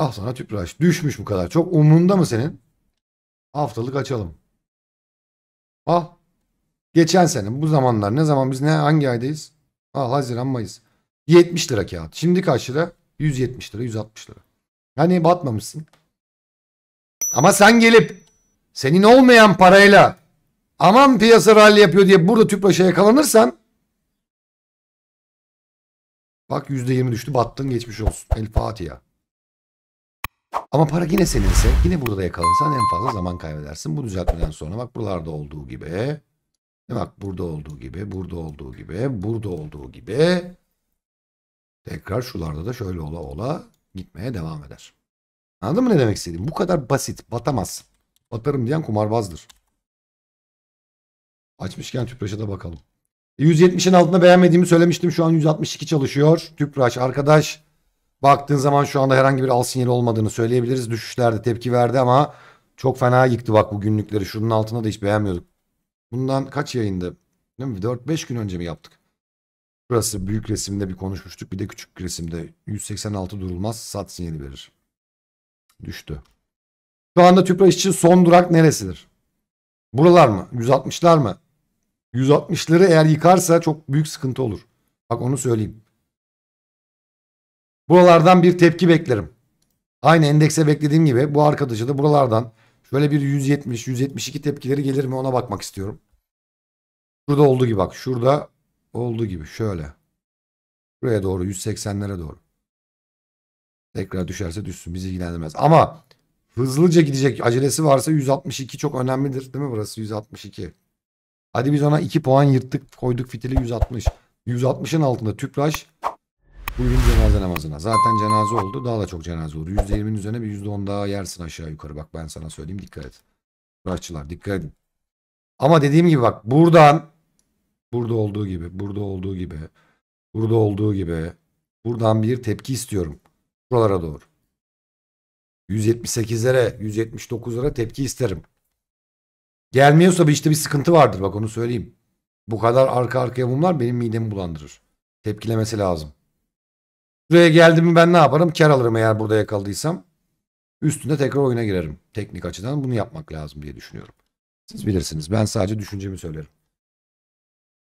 Al sana tüpraş. Düşmüş bu kadar. Çok umrunda mı senin? Haftalık açalım. Al. Geçen sene bu zamanlar ne zaman biz ne hangi aydayız? Al Haziran Mayıs. 70 lira kağıt. Şimdi kaç lira? 170 lira 160 lira. Hani batmamışsın. Ama sen gelip senin olmayan parayla aman piyasa rally yapıyor diye burada tüpraşa yakalanırsan bak %20 düştü battın geçmiş olsun. El Fatiha. Ama para yine seninse yine burada da yakalanırsan en fazla zaman kaybedersin. Bu düzeltmeden sonra bak buralarda olduğu gibi. E bak burada olduğu gibi, burada olduğu gibi, burada olduğu gibi. Tekrar şularda da şöyle ola ola gitmeye devam eder. Anladın mı ne demek istediğim? Bu kadar basit. Batamazsın. Batarım diyen kumarbazdır. Açmışken tüpraşa da bakalım. 170'in e, altında beğenmediğimi söylemiştim. Şu an 162 çalışıyor. Tüpraş arkadaş Baktığın zaman şu anda herhangi bir al sinyali olmadığını söyleyebiliriz. Düşüşlerde tepki verdi ama çok fena yıktı bak bu günlükleri. Şunun altında da hiç beğenmiyorduk. Bundan kaç yayında? 4-5 gün önce mi yaptık? Burası büyük resimde bir konuşmuştuk. Bir de küçük resimde 186 durulmaz sat sinyali verir. Düştü. Şu anda Tüpraş için son durak neresidir? Buralar mı? 160'lar mı? 160'ları eğer yıkarsa çok büyük sıkıntı olur. Bak onu söyleyeyim. Buralardan bir tepki beklerim. Aynı endekse beklediğim gibi bu arkadaşı da buralardan şöyle bir 170-172 tepkileri gelir mi ona bakmak istiyorum. Şurada olduğu gibi bak. Şurada olduğu gibi şöyle. Buraya doğru 180'lere doğru. Tekrar düşerse düşsün bizi ilgilendirmez. Ama hızlıca gidecek acelesi varsa 162 çok önemlidir değil mi burası 162. Hadi biz ona 2 puan yırttık koyduk fitili 160. 160'ın altında tüpraş Bugün cenaze namazına. Zaten cenaze oldu. Daha da çok cenaze olur. %20'nin üzerine bir %10 daha yersin aşağı yukarı. Bak ben sana söyleyeyim dikkat et. Bırakçılar dikkat edin. Ama dediğim gibi bak buradan burada olduğu gibi burada olduğu gibi burada olduğu gibi buradan bir tepki istiyorum. Buralara doğru. 178'lere 179'lara tepki isterim. Gelmiyorsa bir işte bir sıkıntı vardır bak onu söyleyeyim. Bu kadar arka arkaya bunlar benim midemi bulandırır. Tepkilemesi lazım. Buraya geldim ben ne yaparım? Kar alırım eğer burada yakaladıysam. Üstünde tekrar oyuna girerim. Teknik açıdan bunu yapmak lazım diye düşünüyorum. Siz bilirsiniz. Ben sadece düşüncemi söylerim.